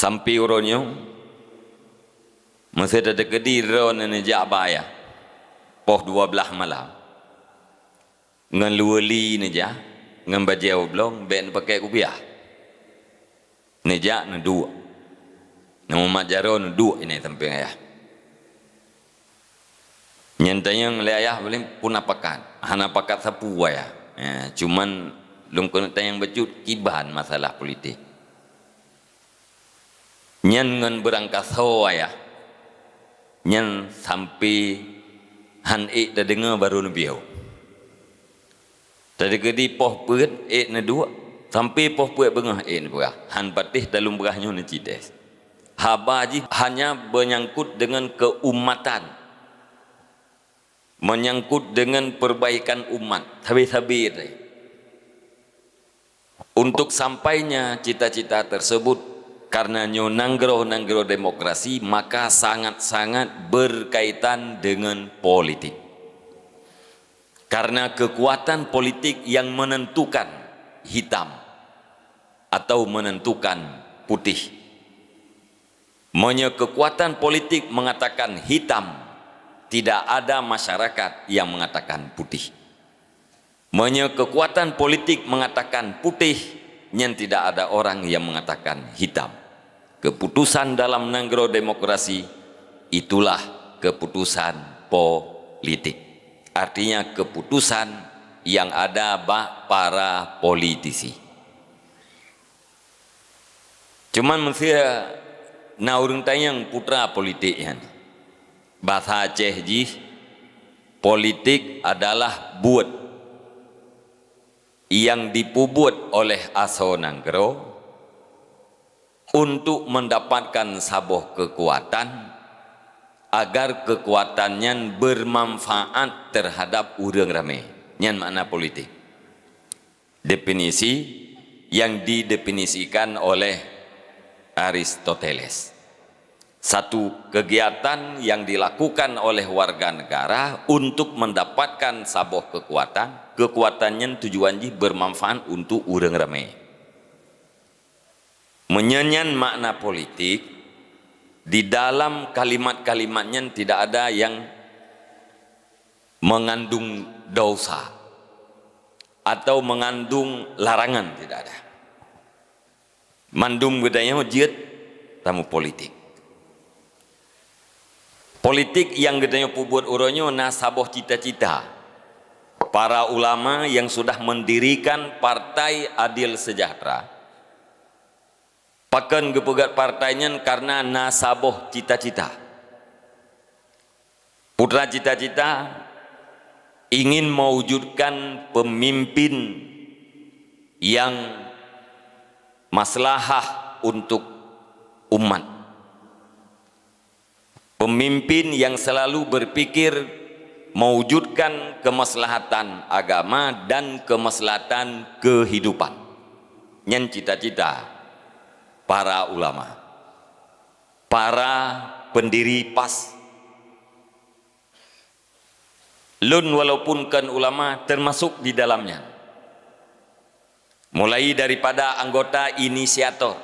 sampai urunyo masa ada dekedi ron ni jaba ya poh 12 malam ngan luweli ni ja ngan baje oblong ben pakai kupiah ni ja ni dua nama majaro ni dua ini sampai ya nyantanya ngle ayah belum pun apakan hana pakat sapu ya cuman lungkun tayang becut kibahan masalah politik nyen ngan berangkas hawa ya nyen sampai han ik dah dengar baru nabi hawa tadi kedi poh perut ik na dua sampai poh perut bengah ik na berah han patih dalam berahnya na cides haba ji hanya menyangkut dengan keumatan menyangkut dengan perbaikan umat habis-habis untuk sampainya cita-cita tersebut karena nanggro nanggro demokrasi maka sangat-sangat berkaitan dengan politik. Karena kekuatan politik yang menentukan hitam atau menentukan putih. Menyek kekuatan politik mengatakan hitam, tidak ada masyarakat yang mengatakan putih. Menyek kekuatan politik mengatakan putih, yang tidak ada orang yang mengatakan hitam keputusan dalam negro demokrasi itulah keputusan politik. Artinya keputusan yang ada bah para politisi. Cuman mesti na urung tayang putra politik Bahasa Aceh ji politik adalah buat yang dipubut oleh aso nanggro untuk mendapatkan sabuh kekuatan agar kekuatannya bermanfaat terhadap urang rame nyan makna politik definisi yang didefinisikan oleh Aristoteles satu kegiatan yang dilakukan oleh warga negara untuk mendapatkan sabuh kekuatan kekuatannya tujuannya bermanfaat untuk urang rame menyanyian makna politik di dalam kalimat-kalimatnya tidak ada yang mengandung dosa atau mengandung larangan tidak ada. Mandum bedanya hujat tamu politik. Politik yang gedenya pubuat uronyo nasaboh cita-cita. Para ulama yang sudah mendirikan Partai Adil Sejahtera Pakan gepegat partainya karena nasaboh cita-cita. Putra cita-cita ingin mewujudkan pemimpin yang maslahah untuk umat. Pemimpin yang selalu berpikir mewujudkan kemaslahatan agama dan kemaslahatan kehidupan. Nyan cita-cita para ulama, para pendiri PAS. Lun walaupun kan ulama termasuk di dalamnya. Mulai daripada anggota inisiator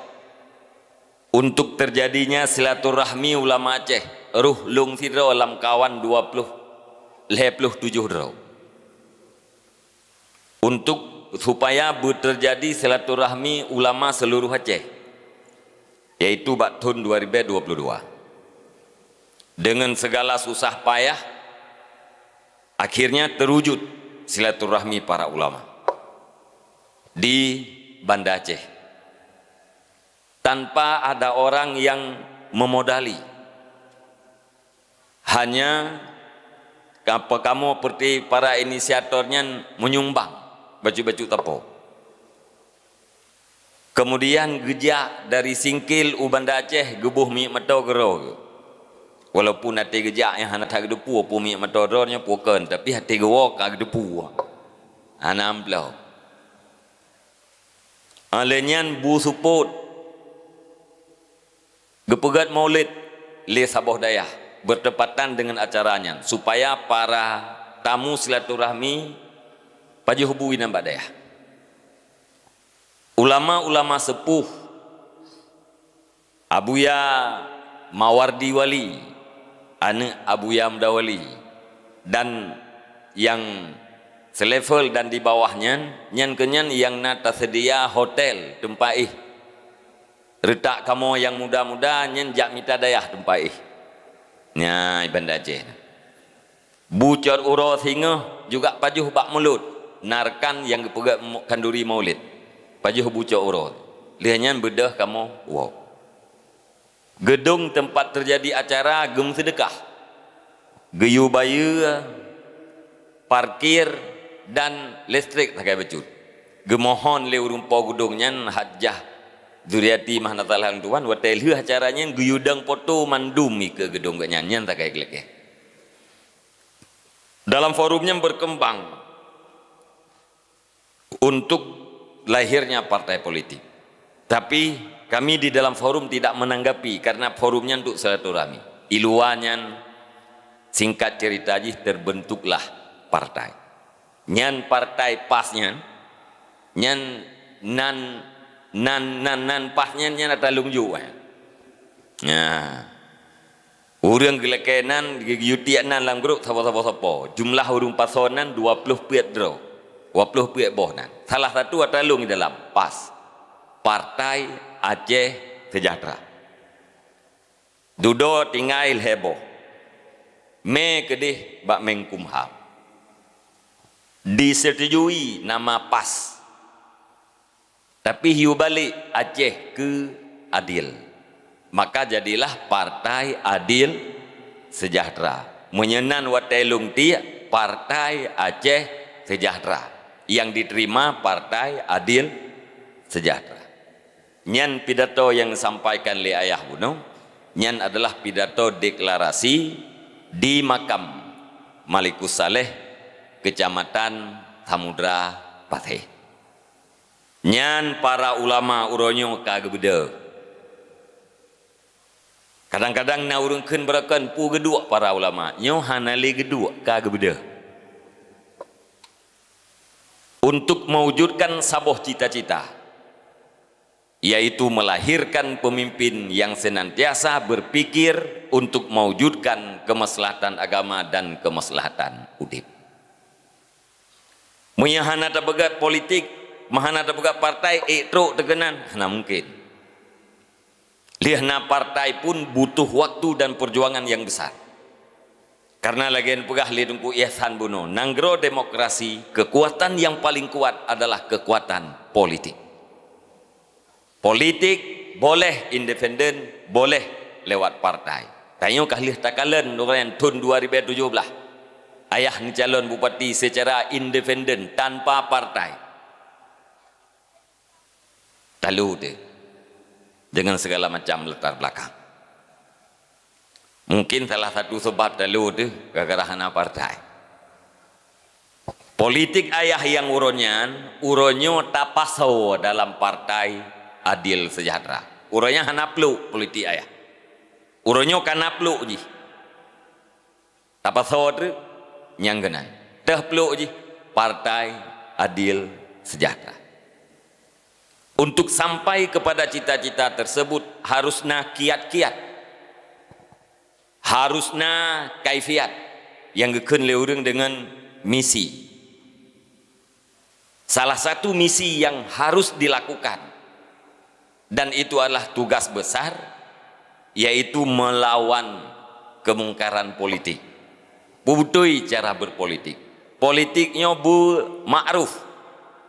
untuk terjadinya silaturahmi ulama Aceh, ruh lung sidro lam kawan 20 lepluh tujuh derau. Untuk supaya terjadi silaturahmi ulama seluruh Aceh yaitu batun 2022. Dengan segala susah payah, akhirnya terwujud silaturahmi para ulama di Banda Aceh. Tanpa ada orang yang memodali. Hanya apa kamu seperti para inisiatornya menyumbang baju-baju tepung. Kemudian gejak dari singkil uban Aceh gebuh mi mato gero. Walaupun nanti gejak yang hanat tak gedepu apu mi mato ronya puken tapi hati gewo ka gedepu. anam ha, amplo. Alenyan bu suput. Gepegat Maulid Le Sabah Dayah bertepatan dengan acaranya supaya para tamu silaturahmi hubungi nampak Dayah ulama-ulama sepuh Abu Ya Mawardi Wali Ana Abuya Mdawali dan yang selevel dan di bawahnya nyen kenyan yang na tersedia hotel tempat ih retak kamu yang muda-muda nyen jak mita dayah tempat ih nya ibn Aceh bucor uro singa juga pajuh bak mulut narkan yang pegak kanduri maulid Pajih buca urut. Lihatnya bedah kamu. Wow. Gedung tempat terjadi acara gem sedekah. Geyu bayu, parkir, dan listrik tak becut. Gemohon le po gedungnya hajah Duriati mahnatalah tuan watel hu acaranya guyudang foto mandum ke gedung gak nyanyian tak kayak gelek ya. Dalam forumnya berkembang untuk lahirnya partai politik. Tapi kami di dalam forum tidak menanggapi karena forumnya untuk silaturahmi. Iluannya, singkat aja terbentuklah partai. Nyan partai pasnya, nyan nan nan nan nan pasnya nyan ada lungju. Eh. Nah, urang gelekenan yutiak nan dalam grup sapa-sapa sapa. Jumlah urung pasonan 20 piat dro. 20 piat boh nan. Salah satu terlalu di dalam PAS. Partai Aceh Sejahtera. Dudo tingai heboh. Me kedih bak mengkumham. Disetujui nama PAS. Tapi hiu balik Aceh ke adil. Maka jadilah partai adil sejahtera. Menyenan watelung ti partai Aceh sejahtera yang diterima partai adil sejahtera. Nyan pidato yang disampaikan oleh ayah bunuh, nyan adalah pidato deklarasi di makam Malikus Saleh, Kecamatan Samudra Pateh. Nyan para ulama uronyo kagebede. Kadang-kadang naurungkeun berakan pu gedua para ulama, nyo hanali gedua kagebede untuk mewujudkan sabuh cita-cita yaitu melahirkan pemimpin yang senantiasa berpikir untuk mewujudkan kemaslahatan agama dan kemaslahatan udip. Menyahana tebegat politik, mahana tebegat partai, itu eh, tegenan, nah mungkin. Lihna partai pun butuh waktu dan perjuangan yang besar. Karena lagi yang pegah lidungku Ihsan Buno, nanggro demokrasi, kekuatan yang paling kuat adalah kekuatan politik. Politik boleh independen, boleh lewat partai. Tanya kahlih takalan dengan tahun 2017. Ayah ni calon bupati secara independen tanpa partai. Talu dia. Dengan segala macam latar belakang. Mungkin salah satu sebab telu tu gagarahana partai. Politik ayah yang uronyan, uronyo tapaso dalam partai adil sejahtera. Uronyo hanaplu politik ayah. Uronyo kanaplu ji. Tapaso tu Dah Tehplu ji partai adil sejahtera. Untuk sampai kepada cita-cita tersebut harus nah kiat-kiat harusnya kaifiat yang gekeun leureng dengan misi. Salah satu misi yang harus dilakukan dan itu adalah tugas besar yaitu melawan kemungkaran politik. Butuh cara berpolitik. Politiknya bu ma'ruf,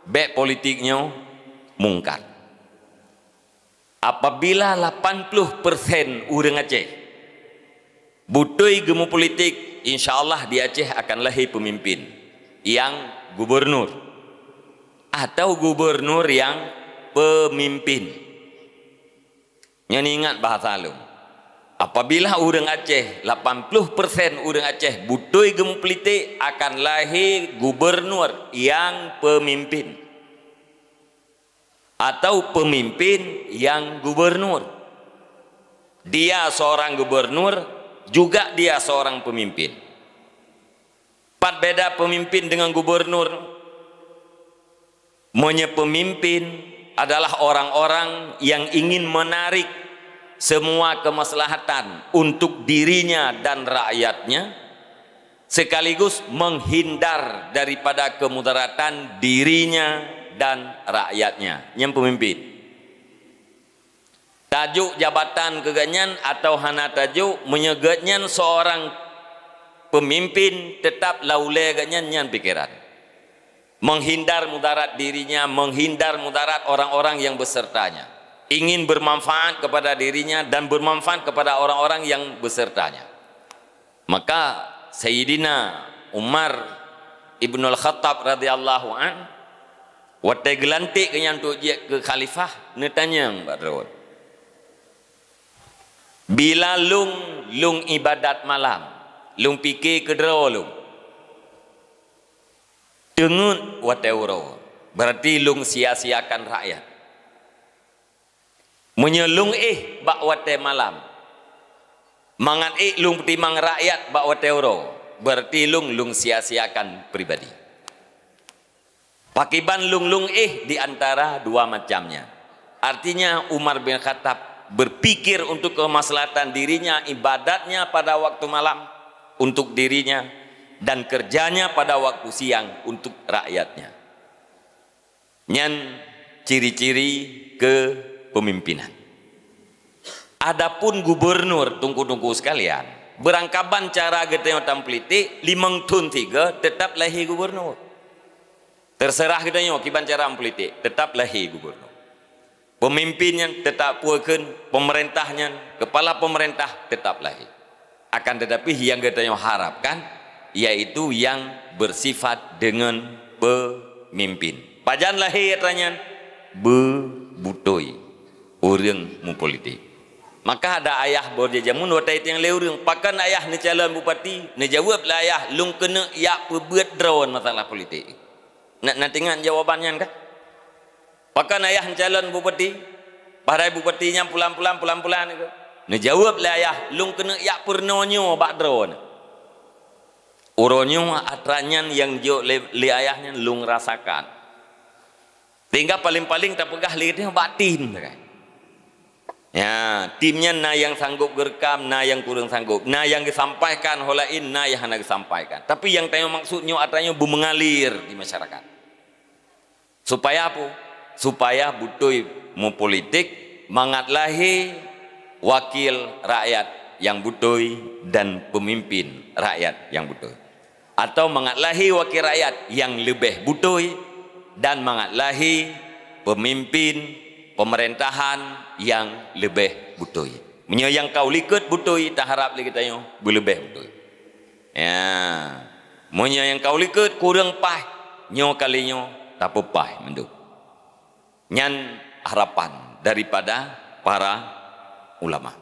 be politiknya mungkar. Apabila 80% urang Aceh Butuh gemu politik, insya Allah di Aceh akan lahir pemimpin yang gubernur atau gubernur yang pemimpin. Yang ingat bahasa lu. Apabila orang Aceh, 80% orang Aceh butuh gemu politik akan lahir gubernur yang pemimpin atau pemimpin yang gubernur. Dia seorang gubernur juga dia seorang pemimpin. Empat beda pemimpin dengan gubernur. Maunya pemimpin adalah orang-orang yang ingin menarik semua kemaslahatan untuk dirinya dan rakyatnya sekaligus menghindar daripada kemudaratan dirinya dan rakyatnya yang pemimpin tajuk jabatan kegenyan atau hana tajuk menyegetnyan seorang pemimpin tetap laule gaknyan nyan pikiran menghindar mudarat dirinya menghindar mudarat orang-orang yang besertanya ingin bermanfaat kepada dirinya dan bermanfaat kepada orang-orang yang besertanya maka sayyidina Umar Ibn Al-Khattab radhiyallahu an wa tegelantik kenyang tu ke khalifah netanya barut Bila lung lung ibadat malam, lung pikir kedera lung. Dengut wateuro. Berarti lung sia-siakan rakyat. Menyelung ih bak wate malam. Mangat ih lung timang rakyat bak wateuro. Berarti lung lung sia-siakan pribadi. Pakiban lung lung ih diantara dua macamnya. Artinya Umar bin Khattab berpikir untuk kemaslahatan dirinya, ibadatnya pada waktu malam untuk dirinya dan kerjanya pada waktu siang untuk rakyatnya. Nyan ciri-ciri kepemimpinan. Adapun gubernur tunggu-tunggu sekalian, berangkaban cara getanya tampliti limang tun tiga tetap lehi gubernur. Terserah getanya kiban cara ampliti tetap lehi gubernur. pemimpinnya tetap puakan, pemerintahnya, kepala pemerintah tetap lahir. Akan tetapi yang kita harapkan, yaitu yang bersifat dengan pemimpin. Pajan lahir ya tanya, bebutoi orang mupolitik. Maka ada ayah borja jamun wata itu yang leurung. Pakan ayah ni calon bupati, ni jawab lah ayah, lung kena ya pebuat drawan masalah politik. Nak, nak tengok jawabannya kan? Bahkan ayah calon bupati, barai bupatinya pulang-pulang pulang-pulang itu. Ni jawab lah ayah, lung kena yak purnonyo badro ni. Uronyo atranyan yang jauh li, li ayahnya lung rasakan. tinggal paling-paling tak tapegah lidih batin tim, kan. Ya, timnya na yang sanggup gerekam, na yang kurang sanggup, na yang disampaikan holain, na yang hendak disampaikan. Tapi yang tanya maksudnya atranyo bu mengalir di masyarakat. Supaya apa? supaya butuh mu politik mengatlahi wakil rakyat yang butuh dan pemimpin rakyat yang butuh, atau mengatlahi wakil rakyat yang lebih butuh dan mengatlahi pemimpin pemerintahan yang lebih butuh. Menyo yang kau likut butuh, tak harap lagi tayo lebih butuh. ya Monya yang kau likut kurang pah nyo kali nyo tak pah menduk nyan harapan daripada para ulama.